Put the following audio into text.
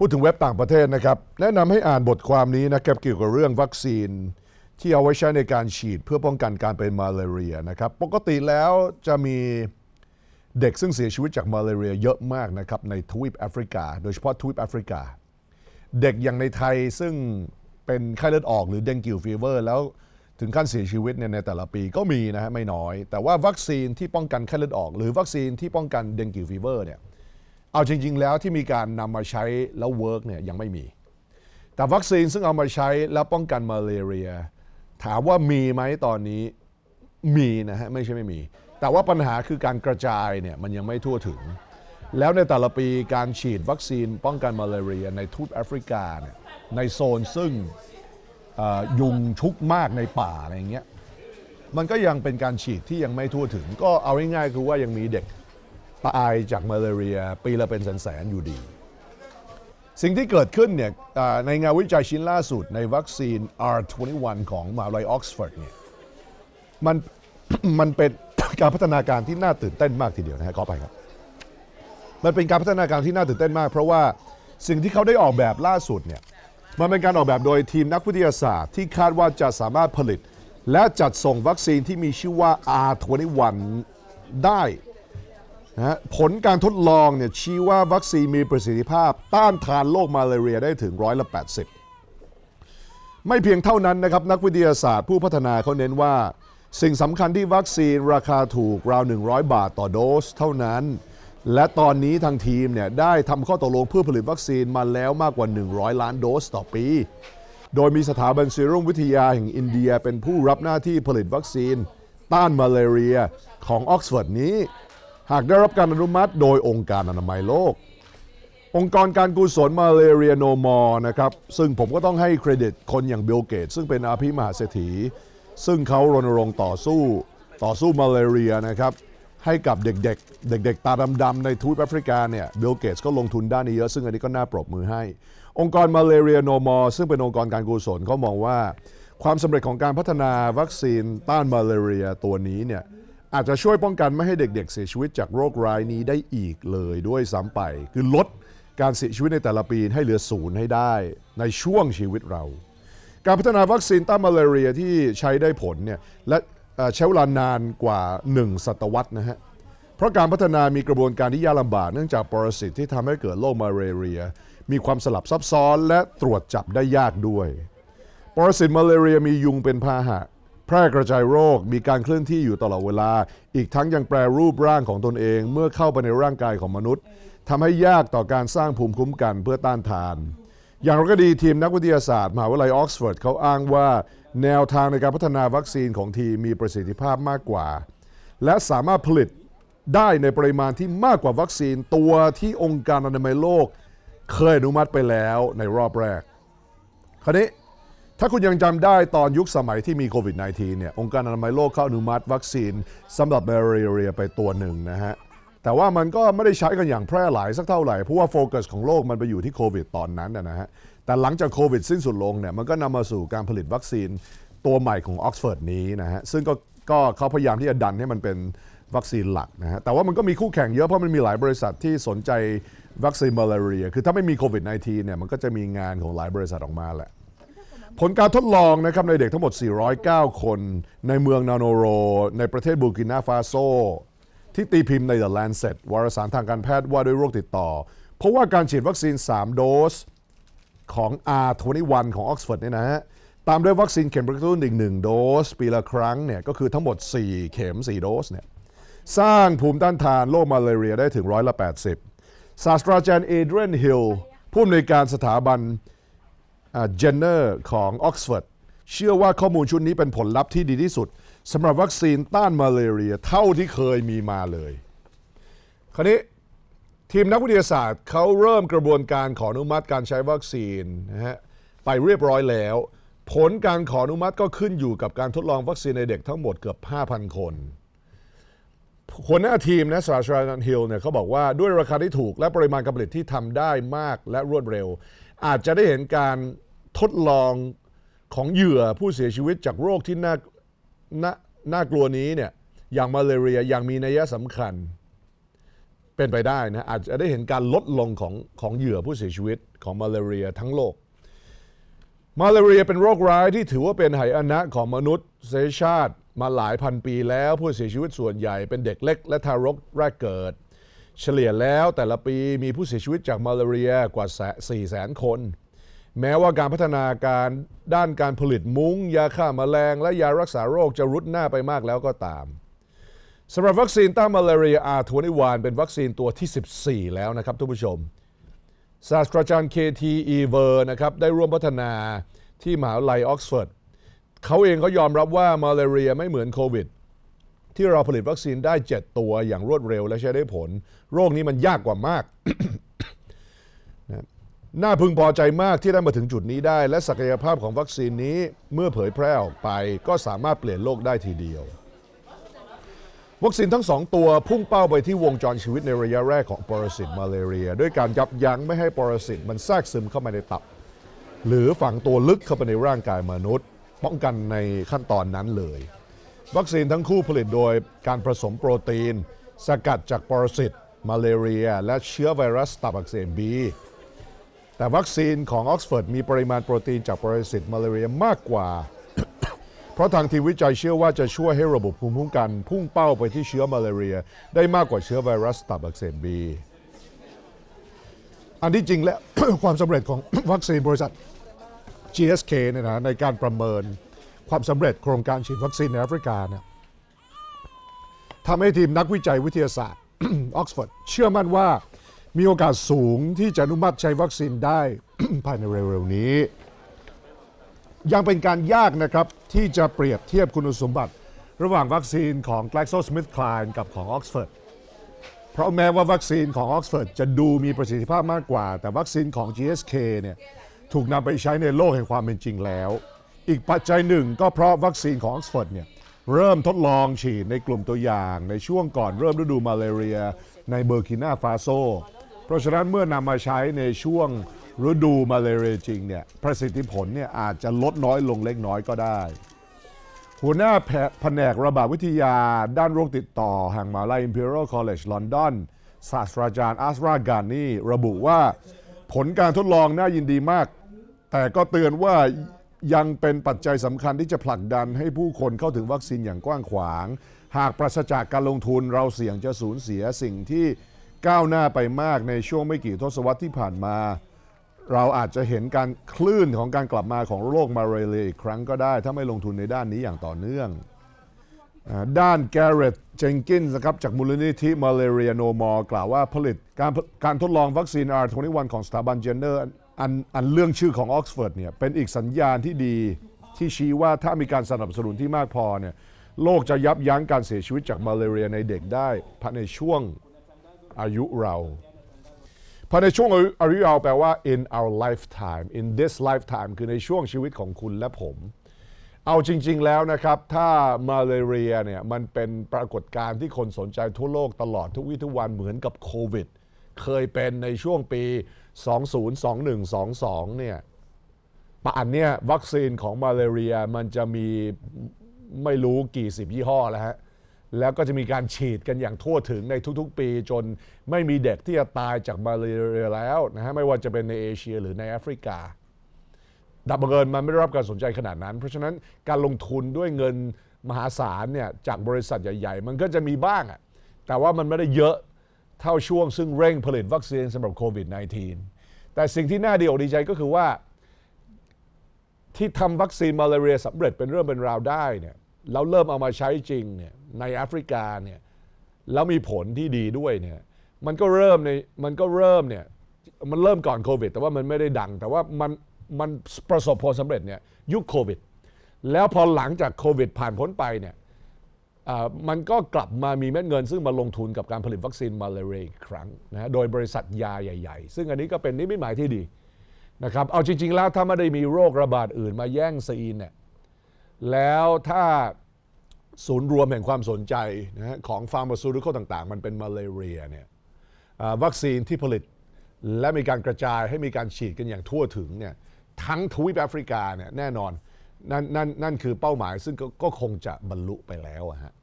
พูดถึงเว็บต่างประเทศนะครับ แนะนำให้อ่านบทความนี้นะครับเกี่ยวกับเรื่องวัคซีนที่เอาไว้ใช้ในการฉีดเพื่อป้องกันการเป็นมาลาเรียนะครับ ปกติแล้วจะมีเด็กซึ่งเสียชีวิตจากมาเรีย เยอะมากนะครับในทวีปแอฟริกาโดยเฉพาะทวีปแอฟริกาเด็กอย่างในไทยซึ่งเป็นไข้เลือดออก หรือเดงกิวฟีเวอร์แล้วถึงขั้นเสียชีวิตเนี่ยในแต่ละปีก็มีนะฮะไม่น้อย แต่ว่าวัคซีนที่ป้องกันไข้เลือดออกหรือวัคซีนที่ป้องกันเดงกิวฟีเวอร์เนี่ยเอาจริงๆ แล้วที่มีการนำมาใช้แล้วเวิร์กเนี่ยยังไม่มีแต่วัคซีนซึ่งเอามาใช้แล้วป้องกันมาเลเรีย ถามว่ามีไหมตอนนี้มีนะฮะไม่ใช่ไม่มีแต่ว่าปัญหาคือการกระจายเนี่ยมันยังไม่ทั่วถึง แล้วในแต่ละปีการฉีดวัคซีน ป้องกันมาเลเรีย ในทุบแอฟริกาเนี่ยในโซนซึ่งยุงชุกมากในป่าอะไรเงี้ยมันก็ยังเป็นการฉีดที่ยังไม่ทั่วถึงก็เอาง่ายๆคือว่ายังมีเด็กตายจากมาลาเรียปีละเป็นแสนๆอยู่ดี สิ่งที่เกิดขึ้นเนี่ยในงานวิจัยชิ้นล่าสุดในวัคซีน R21 ของมหาวิทยาลัยออกซฟอร์ดเนี่ยมันมันเป็นการพัฒนาการที่น่าตื่นเต้นมากทีเดียวนะฮะขอไปครับ มันเป็นการพัฒนาการที่น่าตื่นเต้นมาก เพราะว่าสิ่งที่เขาได้ออกแบบล่าสุดเนี่ยมันเป็นการออกแบบโดยทีมนักวิทยาศาสตร์ที่คาดว่าจะสามารถผลิต และจัดส่งวัคซีนที่มีชื่อว่า R21 ได้นะผลการทดลองเนี่ยชี้ว่าวัคซีนมีประสิทธิภาพ ต้านทานโรคมาลาเรียได้ถึงร้อยละ80 ไม่เพียงเท่านั้นนะครับนักวิทยาศาสตร์ผู้พัฒนาเขาเน้นว่า สิ่งสำคัญที่วัคซีนราคาถูกราว 100 บาทต่อโดสเท่านั้น และตอนนี้ทางทีมเนี่ยได้ทำข้อตกลงเพื่อผลิตวัคซีนมาแล้วมากกว่า 100 ล้านโดสต่อปี โดยมีสถาบันซีรุ่มวิทยาแห่งอินเดียเป็นผู้รับหน้าที่ผลิตวัคซีน ต้านมาลาเรียของออกซฟอร์ดนี้หากได้รับการอนุมัติโดยองค์การอนามัยโลก องค์กรการกุศลมาเลเรียโนมอร์นะครับ ซึ่งผมก็ต้องให้เครดิตคนอย่างบิลเกต ซึ่งเป็นอาภิมหาเศรษฐีซึ่งเขารณรงค์ต่อสู้ต่อสู้มาเลเรียนะครับ ให้กับเด็กๆเด็กๆ ตาดำๆ ในทวีปแอฟริกา เนี่ยบิลเกตก็ลงทุนด้านนี้เยอะ ซึ่งอันนี้ก็น่าปรบมือให้ องค์กรมาเลเรียโนมอร์ซึ่งเป็นองค์กรการกุศลเขามองว่า ความสำเร็จของการพัฒนาวัคซีนต้านมาเลเรียตัวนี้เนี่ยอาจจะช่วยป้องกันไม่ให้เด็กๆเสียชีวิตจากโรคร้ายนี้ได้อีกเลยด้วยซ้ำไป คือลดการเสียชีวิตในแต่ละปีให้เหลือศูนย์ให้ได้ในช่วงชีวิตเรา การพัฒนาวัคซีนต้านมาลาเรียที่ใช้ได้ผลเนี่ยและใช้เวลานานกว่า1ศตวรรษนะฮะเพราะการพัฒนามีกระบวนการที่ยากลำบากเนื่องจากปรสิตที่ทำให้เกิดโรคมาลาเรีย มีความสลับซับซ้อนและตรวจจับได้ยากด้วย ปรสิตมาลาเรียมียุงเป็นพาหะแพร่กระจายโรคมีการเคลื่อนที่อยู่ตลอดเวลา อีกทั้งยังแปรรูปร่างของตนเอง เมื่อเข้าไปในร่างกายของมนุษย์ ทำให้ยากต่อการสร้างภูมิคุ้มกันเพื่อต้านทาน อย่างไรก็ดีทีมนักวิทยาศาสตร์ มหาวิทยาลัยออกซฟอร์ดเขาอ้างว่าแนวทางในการพัฒนาวัคซีนของทีมีประสิทธิภาพมากกว่า และสามารถผลิตได้ในปริมาณที่มากกว่าวัคซีนตัวที่องค์การอนามัยโลก เคยอนุมัติไปแล้วในรอบแรกคราวนี้ถ้าคุณยังจำได้ตอนยุคสมัยที่มีโควิด -19 เนี่ย องค์การอนามัยโลกเข้าอนุมัติ วัคซีนสำหรับมาเรียไปตัวหนึ่งนะฮะ แต่ว่ามันก็ไม่ได้ใช้กันอย่างแพร่หลายสักเท่าไหร่ เพราะว่าโฟกัสของโลกมันไปอยู่ที่โควิดตอนนั้นนะฮะ แต่หลังจากโควิดสิ้นสุดลงเนี่ย มันก็นำมาสู่การผลิตวัคซีนตัวใหม่ของออกซฟอร์ดนี้นะฮะ ซึ่งก็ก็เขาพยายามที่จะดันให้มันเป็นวัคซีนหลักนะฮะ แต่ว่ามันก็มีคู่แข่งเยอะเพราะมันมีหลายบริษัทที่สนใจวัคซีนมาลาเรียคือถ้าไม่มีโควิด -19 เนี่ยมันก็จะมีงานของหลายบริษัทออกมาแหละผลการทดลองนะครับในเด็กทั้งหมด 409 คนในเมืองนาโนโร ในประเทศบูกินาฟาโซ ที่ตีพิมพ์ใน The Lancet วารสารทางการแพทย์ว่าด้วยโรคติดต่อ เพราะว่าการฉีดวัคซีน 3 โดสของ R21 ของออซฟอร์ดเนี่ยนะฮะตามด้วยวัคซีนเข็มกระตุ้นอีก1โดส ปีละครั้งเนี่ยก็คือทั้งหมด 4 เข็ม 4 โดสเนี่ยสร้างภูมิต้านทานโรคมาเลเรียได้ถึงร้อยละ80ศาสตราจารย์เอเดรียนฮิลผู้อำนวยการสถาบันเจนเนอร์ของออกซฟอร์ดเชื่อว่าข้อมูลชุดนี้เป็นผลลัพธ์ที่ดีที่สุดสำหรับวัคซีนต้านมาเลเรียเท่าที่เคยมีมาเลย คราวนี้ทีมนักวิทยาศาสตร์เขาเริ่มกระบวนการขออนุมัติการใช้วัคซีนนะฮะไปเรียบร้อยแล้ว ผลการขออนุมัติก็ขึ้นอยู่กับการทดลองวัคซีนในเด็กทั้งหมดเกือบ 5,000 คนหัวหน้าทีมนะสราชารันฮิลเนี่ยเขาบอกว่าด้วยราคาที่ถูกและปริมาณการผลิตที่ทำได้มากและรวดเร็ว อาจจะได้เห็นการทดลองของเหยื่อผู้เสียชีวิตจากโรคที่น่านาน่ากลัวนี้เนี่ยอย่างมาเลเรียอย่างมีนัยสำคัญเป็นไปได้นะอาจจะได้เห็นการลดลงของของเหยื่อผู้เสียชีวิตของมาเลเรียทั้งโลก มาเลเรียเป็นโรคร้ายที่ถือว่าเป็นไหอันะของมนุษย์เซชาติมาหลายพันปีแล้วผู้เสียชีวิตส่วนใหญ่เป็นเด็กเล็กและทารกแรกเกิด เฉลี่ยแล้วแต่ละปีมีผู้เสียชีวิตจากมาเลเรียกว่า 4 0 0 0 0 0คนแม้ว่าการพัฒนาการด้านการผลิตมุ้ง ยาฆ่ามาแมลง และยารักษาโรคจะรุดหน้าไปมากแล้วก็ตาม สำหรับวัคซีนต้านมาลาเรียวานเป็นวัคซีนตัวที่ 14 แล้วนะครับ ทุกผู้ชมศาสตราจารย์ทีอีเวอร์นะครับได้ร่วมพัฒนาที่มหาวิทยาลัยออกซฟอร์ด เขาเองเขายอมรับว่ามาลาเรียไม่เหมือนโควิด ที่เราผลิตวัคซีนได้ 7 ตัวอย่างรวดเร็ว และใช้ได้ผล โรคนี้มันยากกว่ามากน่าพึงพอใจมากที่ได้มาถึงจุดนี้ได้ และศักยภาพของวัคซีนนี้เมื่อเผยแพร่ออกไปก็สามารถเปลี่ยนโลกได้ทีเดียว วัคซีนทั้งสองตัวพุ่งเป้าไปที่วงจรชีวิต ในระยะแรกของปรสิตมาเลเรียด้วยการยับยั้งไม่ให้ปรสิตมันแทรกซึมเข้ามาในตับ หรือฝังตัวลึกเข้าไปในร่างกายมนุษย์ป้องกันในขั้นตอนนั้นเลย วัคซีนทั้งคู่ผลิตโดยการผสมโปรตีน สกัดจากปรสิตมาเลเรีย และเชื้อไวรัสตับอักเสบบีแต่วัคซีนของออกซฟอร์ดมีปริมาณโปรตีนจากปรสิตมาลาเรียมากกว่า เพราะทางทีมวิจัยเชื่อว่าจะช่วยให้ระบบภูมิคุ้มกันพุ่งเป้าไปที่เชื้อมาลาเรีย ได้มากกว่าเชื้อไวรัสตับอักเสบบีอันที่จริงและความสำเร็จของวัคซีนบริษัท GSK เนี่ยนะในการประเมินความสำเร็จโครงการฉีดวัคซีนในแอฟริกาเนี่ยทำให้ทีมนักวิจัยวิทยาศาสตร์ออกซฟอร์ดเชื่อมั่นว่ามีโอกาสสูงที่จะอนุมัติใช้วัคซีนได้ ภายในเร็วๆนี้ ยังเป็นการยากนะครับ ที่จะเปรียบเทียบคุณสมบัติ ระหว่างวัคซีนของ GlaxoSmithKline กับของ Oxford เพราะแม้ว่าวัคซีนของ Oxford จะดูมีประสิทธิภาพมากกว่า แต่วัคซีนของ GSK เนี่ยถูกนำไปใช้ในโลกแห่งความเป็นจริงแล้ว อีกปัจจัยหนึ่ง ก็เพราะวัคซีนของ Oxford เนี่ยเริ่มทดลองฉีดในกลุ่มตัวอย่าง ในช่วงก่อน เริ่มฤดูมาเลเรีย ในเบอร์กินาฟาโซเพราะฉะนั้นเมื่อนำมาใช้ในช่วงฤดูมาเลเรียจริงเนี่ยประสิทธิผลเนี่ยอาจจะลดน้อยลงเล็กน้อยก็ได้ หัวหน้าแผนกระบาดวิทยาด้านโรคติดต่อแห่งมหาลัย Imperial College London ศาสตราจารย์อัสรากานีระบุว่าผลการทดลองน่ายินดีมาก แต่ก็เตือนว่ายังเป็นปัจจัยสำคัญที่จะผลักดันให้ผู้คนเข้าถึงวัคซีนอย่างกว้างขวาง หากปราศจากการลงทุนเราเสี่ยงจะสูญเสียสิ่งที่ก้าวหน้าไปมากในช่วงไม่กี่ทศวรรษที่ผ่านมา เราอาจจะเห็นการคลื่นของการกลับมาของโรคมาเรเลียอีกครั้งก็ได้ ถ้าไม่ลงทุนในด้านนี้อย่างต่อเนื่อง ด้านแกเรตเจนกินส์ครับจากมูลนิธิมาเลเรียโนมอร์กล่าวว่าผลิตการการทดลองวัคซีน R21 ของสถาบันเจนเนอร์อันอันเรื่องชื่อของออกซฟอร์ดเนี่ยเป็นอีกสัญญาณที่ดีที่ชี้ว่าถ้ามีการสนับสนุนที่มากพอเนี่ยโลกจะยับยั้งการเสียชีวิตจากมาเเรียในเด็กได้ภายในช่วงอายุเราพยในช่วงอายุเราแปลว่า in our lifetime in this lifetime คือในช่วงชีวิตของคุณและผม เอาจริง ๆแล้วนะครับ ถ้ามาเลเรียเนี่ยมันเป็นปรากฏการณ์ที่คนสนใจทั่วโลกตลอดทุกวิทุกวันเหมือนกับโควิด เคยเป็นในช่วงปี 2021-22 เนี่ยป่านเนี่ยวัคซีนของมาเลเรียมันจะมีไม่รู้กี่สิบยี่ห้อแล้วฮะแล้วก็จะมีการฉีดกันอย่างทั่วถึงในทุกๆ ปีจนไม่มีเด็กที่จะตายจากมาเรียแล้วนะฮะไม่ว่าจะเป็นในเอเชียหรือในแอฟริกา ดับบิลเอิญมันไม่ได้รับการสนใจขนาดนั้น เพราะฉะนั้นการลงทุนด้วยเงินมหาศาลเนี่ยจากบริษัทใหญ่ ๆ มันก็จะมีบ้างอะแต่ว่ามันไม่ได้เยอะเท่าช่วงซึ่งเร่งผลิตวัคซีนสำหรับโควิด -19 แต่สิ่งที่น่าดีอกดีใจก็คือว่าที่ทำวัคซีนมาลาเรียสำเร็จเป็นเรื่องเป็นราวได้เนี่ยแล้วเริ่มเอามาใช้จริงเนี่ยในแอฟริกาเนี่ยแล้วมีผลที่ดีด้วยเนี่ยมันก็เริ่มในมันก็เริ่มเนี่ยมันเริ่มก่อนโควิด แต่ว่ามันไม่ได้ดัง แต่ว่ามันมันประสบผลสำเร็จเนี่ยยุคโควิด แล้วพอหลังจากโควิดผ่านพ้นไปเนี่ยมันก็กลับมามีเม็ดเงินซึ่งมาลงทุนกับการผลิตวัคซีนมาเลเรียอีกครั้งนะโดยบริษัทยาใหญ่ ๆ ซึ่งอันนี้ก็เป็นนิมิตหมายที่ดีนะครับเอาจริงๆแล้วถ้าไม่ได้มีโรคระบาดอื่น มาแย่งซีนเนี่ยแล้วถ้าศูนย์รวมแห่งความสนใจนะของฟาร์มซูริโคต่างๆ มันเป็นมาเลเรียเนี่ยวัคซีนที่ผลิตและมีการกระจายให้มีการฉีดกันอย่างทั่วถึงเนี่ยทั้งทวีปแอฟริกาเนี่ยแน่นอนนั่นนั่นนั่นคือเป้าหมายซึ่งก็คงจะบรรลุไปแล้วอะฮะ